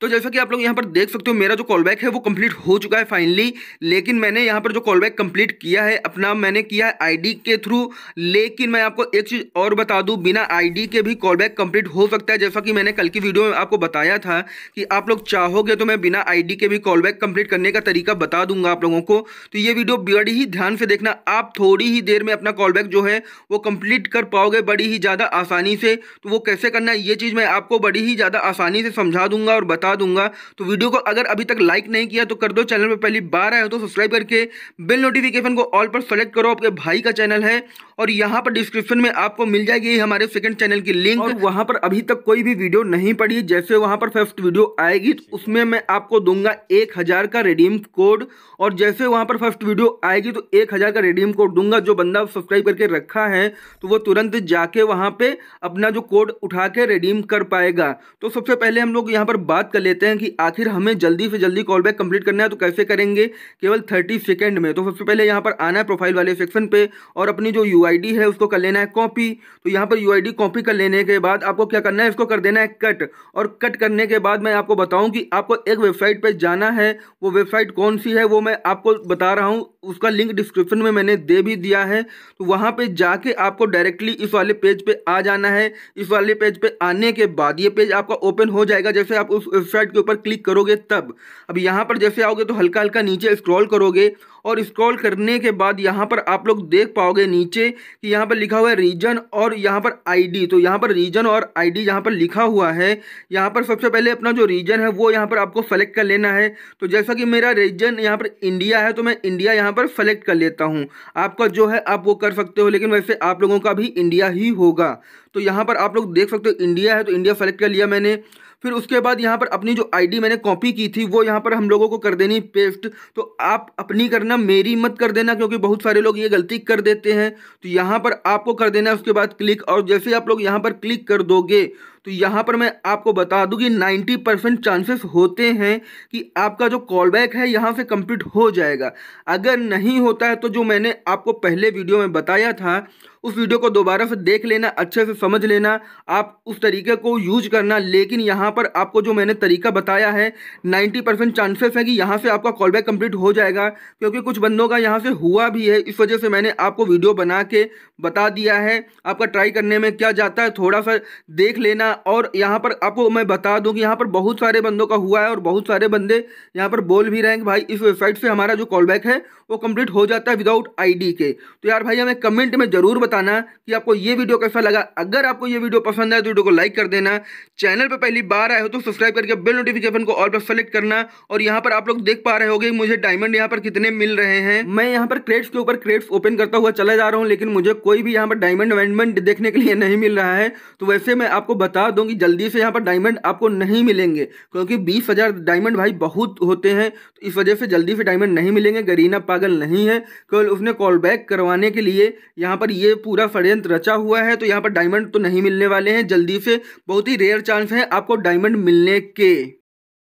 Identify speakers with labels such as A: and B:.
A: तो जैसा कि आप लोग यहाँ पर देख सकते हो मेरा जो कॉल बैक है वो कंप्लीट हो चुका है फाइनली लेकिन मैंने यहाँ पर जो कॉल बैक कम्प्लीट किया है अपना मैंने किया है आईडी के थ्रू लेकिन मैं आपको एक चीज़ और बता दूँ बिना आईडी के भी कॉल बैक कम्प्लीट हो सकता है जैसा कि मैंने कल की वीडियो में आपको बताया था कि आप लोग चाहोगे तो मैं बिना आई के भी कॉल बैक कम्प्लीट करने का तरीका बता दूंगा आप लोगों को तो ये वीडियो बड़ी ही ध्यान से देखना आप थोड़ी ही देर में अपना कॉल बैक जो है वो कम्प्लीट कर पाओगे बड़ी ही ज़्यादा आसानी से तो वो कैसे करना है ये चीज़ मैं आपको बड़ी ही ज़्यादा आसानी से समझा दूंगा और बता बता दूंगा तो वीडियो को अगर अभी तक लाइक नहीं किया तो कर दो चैनल पर पहली बार आए हो तो सब्सक्राइब करके बिल नोटिफिकेशन को ऑल पर सेलेक्ट करो आपके भाई का चैनल है और यहाँ पर डिस्क्रिप्शन में आपको मिल जाएगी हमारे सेकंड चैनल की लिंक और वहाँ पर अभी तक कोई भी वीडियो नहीं पड़ी जैसे वहाँ पर फर्स्ट वीडियो आएगी तो उसमें मैं आपको दूंगा एक हज़ार का रिडीम कोड और जैसे वहाँ पर फर्स्ट वीडियो आएगी तो एक हज़ार का रिडीम कोड दूंगा जो बंदा सब्सक्राइब करके रखा है तो वो तुरंत जाके वहाँ पर अपना जो कोड उठा के रिडीम कर पाएगा तो सबसे पहले हम लोग यहाँ पर बात कर कर लेते हैं कि आखिर हमें जल्दी से जल्दी कॉल बैक कंप्लीट करना है तो कैसे करेंगे केवल थर्टी सेकेंड में तो सबसे पहले यहाँ पर आना है प्रोफाइल वाले सेक्शन पे और अपनी जो यू है उसको कर लेना है कॉपी तो यहाँ पर यू कॉपी कर लेने के बाद आपको क्या करना है इसको कर देना है कट और कट करने के बाद मैं आपको बताऊँ कि आपको एक वेबसाइट पर जाना है वो वेबसाइट कौन सी है वो मैं आपको बता रहा हूँ उसका लिंक डिस्क्रिप्शन में मैंने दे भी दिया है तो वहाँ पे जाके आपको डायरेक्टली इस वाले पेज पे आ जाना है इस वाले पेज पे आने के बाद ये पेज आपका ओपन हो जाएगा जैसे आप उस वेबसाइट के ऊपर क्लिक करोगे तब अब यहाँ पर जैसे आओगे तो हल्का हल्का नीचे स्क्रॉल करोगे और स्क्रॉल करने के बाद यहाँ पर आप लोग देख पाओगे नीचे कि यहाँ पर लिखा हुआ है रीजन और यहाँ पर आईडी तो यहाँ पर रीजन और आईडी यहाँ पर लिखा हुआ है यहाँ पर सबसे पहले अपना जो रीजन है वो यहाँ पर आपको सेलेक्ट कर लेना है तो जैसा कि मेरा रीजन यहाँ पर इंडिया है तो मैं इंडिया यहाँ पर सेलेक्ट कर लेता हूँ आपका जो है आप वो कर सकते हो लेकिन वैसे आप लोगों का भी इंडिया ही होगा तो यहाँ पर आप लोग देख सकते हो इंडिया है तो इंडिया सेलेक्ट कर लिया मैंने फिर उसके बाद यहाँ पर अपनी जो आईडी मैंने कॉपी की थी वो यहाँ पर हम लोगों को कर देनी पेस्ट तो आप अपनी करना मेरी मत कर देना क्योंकि बहुत सारे लोग ये गलती कर देते हैं तो यहाँ पर आपको कर देना उसके बाद क्लिक और जैसे आप लोग यहाँ पर क्लिक कर दोगे तो यहाँ पर मैं आपको बता दूँ कि नाइन्टी परसेंट चांसेस होते हैं कि आपका जो कॉल बैक है यहाँ से कम्प्लीट हो जाएगा अगर नहीं होता है तो जो मैंने आपको पहले वीडियो में बताया था उस वीडियो को दोबारा से देख लेना अच्छे से समझ लेना आप उस तरीके को यूज करना लेकिन यहाँ पर आपको जो मैंने तरीका बताया है 90 परसेंट चांसेस है कि यहाँ से आपका कॉल बैक कम्प्लीट हो जाएगा क्योंकि कुछ बंदों का यहाँ से हुआ भी है इस वजह से मैंने आपको वीडियो बना के बता दिया है आपका ट्राई करने में क्या जाता है थोड़ा सा देख लेना ना और यहाँ पर आपको मैं बता दूँ कि यहाँ पर बहुत सारे बंदों का हुआ है और बहुत सारे बंदे यहाँ पर बोल भी रहे हैं कि भाई इस वेबसाइट से हमारा जो कॉल बैक है वो कंप्लीट हो जाता है विदाउट आईडी के तो यार भाई हमें कमेंट में ज़रूर बताना कि आपको ये वीडियो कैसा लगा अगर आपको ये वीडियो पसंद आए तो वीडियो को लाइक कर देना चैनल पर पहली बार आए हो तो सब्सक्राइब करके बिल नोटिफिकेशन को ऑल पर सेलेक्ट करना और यहाँ पर आप लोग देख पा रहे हो मुझे डायमंड यहाँ पर कितने मिल रहे हैं मैं यहाँ पर क्रेड्स के ऊपर क्रेड्स ओपन करता हुआ चला जा रहा हूँ लेकिन मुझे कोई भी यहाँ पर डायमंड वायमंड देखने के लिए नहीं मिल रहा है तो वैसे मैं आपको बता बता दूं कि जल्दी से यहाँ पर डायमंड आपको नहीं मिलेंगे क्योंकि बीस हज़ार डायमंड भाई बहुत होते हैं तो इस वजह से जल्दी से डायमंड नहीं मिलेंगे गरीना पागल नहीं है केवल उसने कॉल बैक करवाने के लिए यहाँ पर ये पूरा षडयंत्र रचा हुआ है तो यहाँ पर डायमंड तो नहीं मिलने वाले हैं जल्दी से बहुत ही रेयर चांस है आपको डायमंड मिलने के